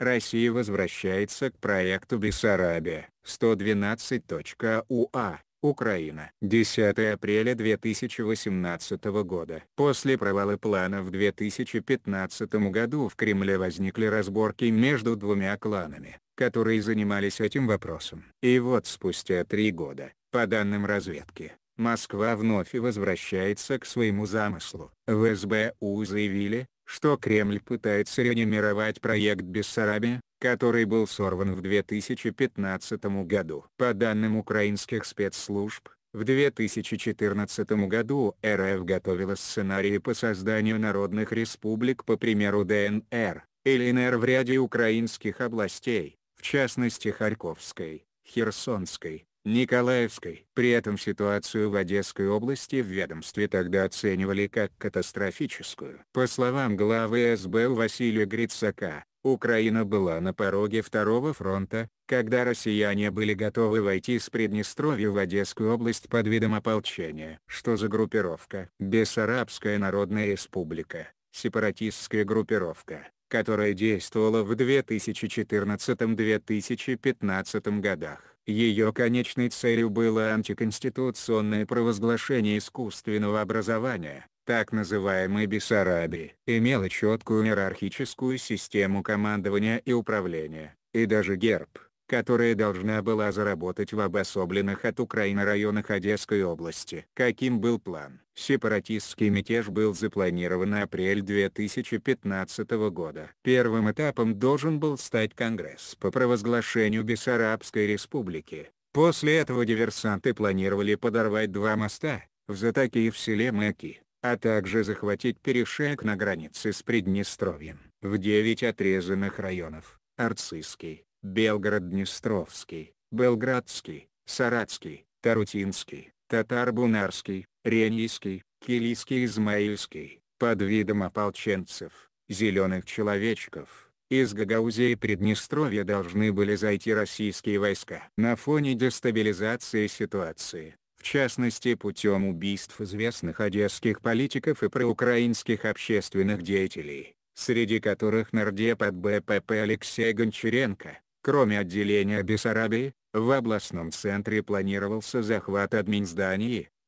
Россия возвращается к проекту Бессарабия. 112.уа, а. Украина. 10 апреля 2018 года. После провала плана в 2015 году в Кремле возникли разборки между двумя кланами, которые занимались этим вопросом. И вот спустя три года, по данным разведки, Москва вновь возвращается к своему замыслу. В СБУ заявили, что Кремль пытается реанимировать проект Бессарабия, который был сорван в 2015 году. По данным украинских спецслужб, в 2014 году РФ готовила сценарии по созданию народных республик по примеру ДНР, ЛНР в ряде украинских областей, в частности Харьковской, Херсонской, Николаевской. При этом ситуацию в Одесской области в ведомстве тогда оценивали как катастрофическую. По словам главы СБУ Василия Грицака, Украина была на пороге Второго фронта, когда россияне были готовы войти с Приднестровья в Одесскую область под видом ополчения. Что за группировка? Бессарабская народная республика, сепаратистская группировка, которая действовала в 2014-2015 годах. Ее конечной целью было антиконституционное провозглашение искусственного образования, так называемой Бессарабии. Имела четкую иерархическую систему командования и управления, и даже герб – которая должна была заработать в обособленных от Украины районах Одесской области. Каким был план? Сепаратистский мятеж был запланирован на апрель 2015 года. Первым этапом должен был стать Конгресс по провозглашению Бессарабской республики. После этого диверсанты планировали подорвать два моста, в Затаке и в селе Мэки, а также захватить перешеек на границе с Приднестровьем. В девять отрезанных районов, Арцизский, Белгород-Днестровский, Белградский, Саратский, Тарутинский, Татар-Бунарский, Ренийский, Килийский Измаильский, под видом ополченцев, зеленых человечков, из Гагаузии и Приднестровья должны были зайти российские войска. На фоне дестабилизации ситуации, в частности путем убийств известных одесских политиков и проукраинских общественных деятелей, среди которых нардеп от БПП Алексей Гончаренко, Кроме отделения Бессарабии, в областном центре планировался захват админ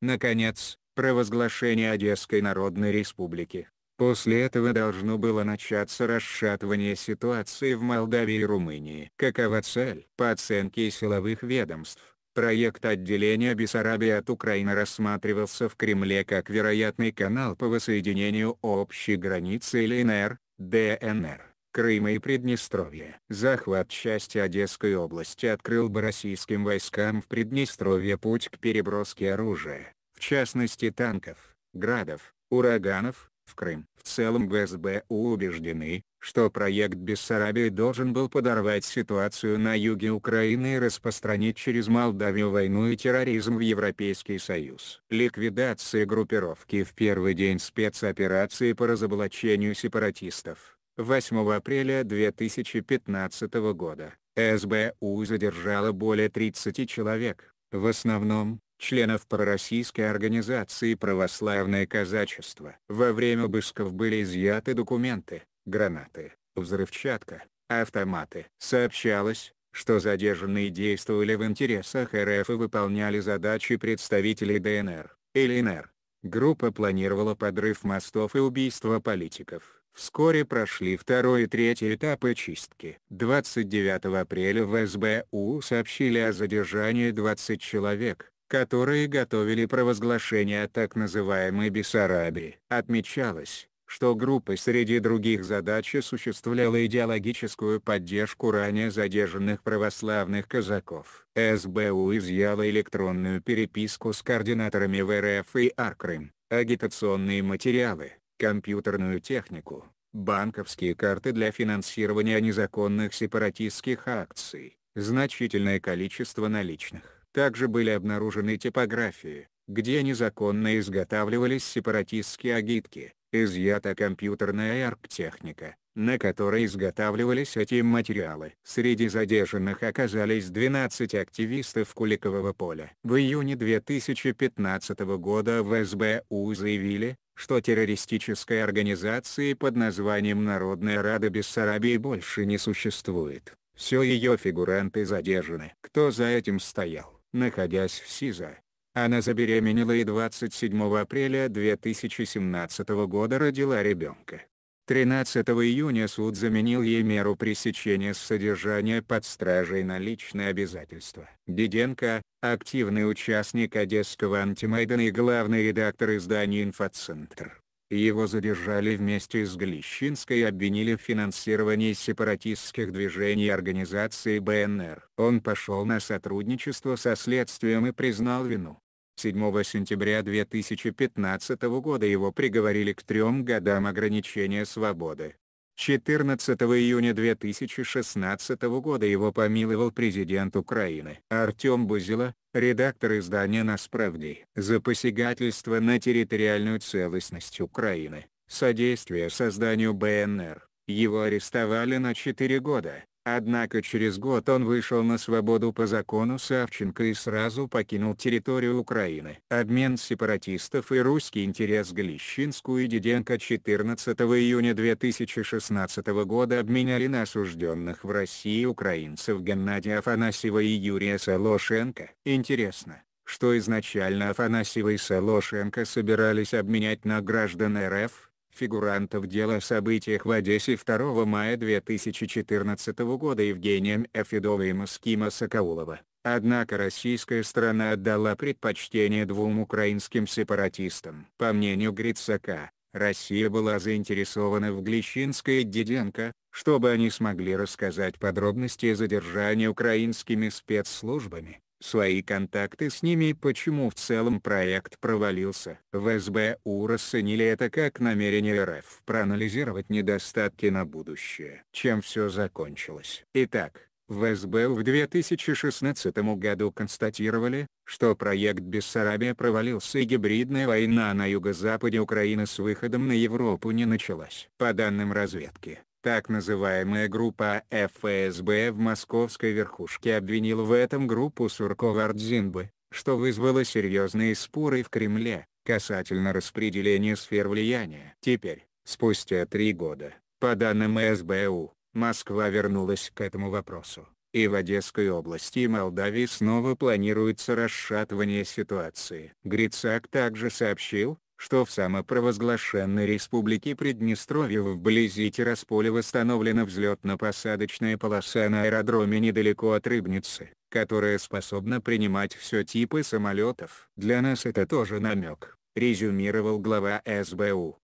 наконец, провозглашение Одесской Народной Республики. После этого должно было начаться расшатывание ситуации в Молдавии и Румынии. Какова цель? По оценке силовых ведомств, проект отделения Бессарабии от Украины рассматривался в Кремле как вероятный канал по воссоединению общей границы ЛНР, ДНР. Крыма и Приднестровья. Захват части Одесской области открыл бы российским войскам в Приднестровье путь к переброске оружия, в частности танков, градов, ураганов, в Крым. В целом ГСБУ убеждены, что проект Бессарабии должен был подорвать ситуацию на юге Украины и распространить через Молдавию войну и терроризм в Европейский Союз. Ликвидация группировки в первый день спецоперации по разоблачению сепаратистов 8 апреля 2015 года СБУ задержала более 30 человек, в основном, членов пророссийской организации «Православное казачество». Во время обысков были изъяты документы, гранаты, взрывчатка, автоматы. Сообщалось, что задержанные действовали в интересах РФ и выполняли задачи представителей ДНР, ЛНР. Группа планировала подрыв мостов и убийство политиков. Вскоре прошли второй и третий этапы чистки. 29 апреля в СБУ сообщили о задержании 20 человек, которые готовили провозглашение о так называемой Бессарабии. Отмечалось, что группа среди других задач осуществляла идеологическую поддержку ранее задержанных православных казаков. СБУ изъяла электронную переписку с координаторами ВРФ и АРКРЫМ, агитационные материалы, компьютерную технику, банковские карты для финансирования незаконных сепаратистских акций, значительное количество наличных. Также были обнаружены типографии, где незаконно изготавливались сепаратистские агитки, изъята компьютерная арктехника, на которой изготавливались эти материалы. Среди задержанных оказались 12 активистов Куликового поля. В июне 2015 года в СБУ заявили, что террористической организации под названием Народная Рада Бессарабии больше не существует. Все ее фигуранты задержаны. Кто за этим стоял, находясь в СИЗО? Она забеременела и 27 апреля 2017 года родила ребенка. 13 июня суд заменил ей меру пресечения с содержания под стражей на личные обязательства. Диденко, активный участник Одесского антимайдана и главный редактор издания «Инфоцентр». Его задержали вместе с Глищинской и обвинили в финансировании сепаратистских движений организации БНР. Он пошел на сотрудничество со следствием и признал вину. 7 сентября 2015 года его приговорили к трем годам ограничения свободы. 14 июня 2016 года его помиловал президент Украины. Артем Бузила, редактор издания «Насправди» за посягательство на территориальную целостность Украины, содействие созданию БНР. Его арестовали на 4 года. Однако через год он вышел на свободу по закону Савченко и сразу покинул территорию Украины. Обмен сепаратистов и русский интерес Галищинскую и Диденко 14 июня 2016 года обменяли на осужденных в России украинцев Геннадия Афанасьева и Юрия Солошенко. Интересно, что изначально Афанасьева и Солошенко собирались обменять на граждан РФ, фигурантов дела о событиях в Одессе 2 мая 2014 года Евгением Эфедова и Маскима Соколова. Однако российская страна отдала предпочтение двум украинским сепаратистам. По мнению Грицака, Россия была заинтересована в Глещинской и Диденко, чтобы они смогли рассказать подробности задержания украинскими спецслужбами свои контакты с ними и почему в целом проект провалился. В СБУ расценили это как намерение РФ проанализировать недостатки на будущее. Чем все закончилось. Итак, в СБУ в 2016 году констатировали, что проект Бессарабия провалился и гибридная война на юго-западе Украины с выходом на Европу не началась. По данным разведки, так называемая группа ФСБ в московской верхушке обвинила в этом группу Суркова-Ардзинбы, что вызвало серьезные споры в Кремле, касательно распределения сфер влияния. Теперь, спустя три года, по данным СБУ, Москва вернулась к этому вопросу, и в Одесской области и Молдавии снова планируется расшатывание ситуации. Грицак также сообщил, что в самопровозглашенной республике Приднестровье вблизи Тирасполя восстановлена взлетно-посадочная полоса на аэродроме недалеко от Рыбницы, которая способна принимать все типы самолетов. Для нас это тоже намек, резюмировал глава СБУ.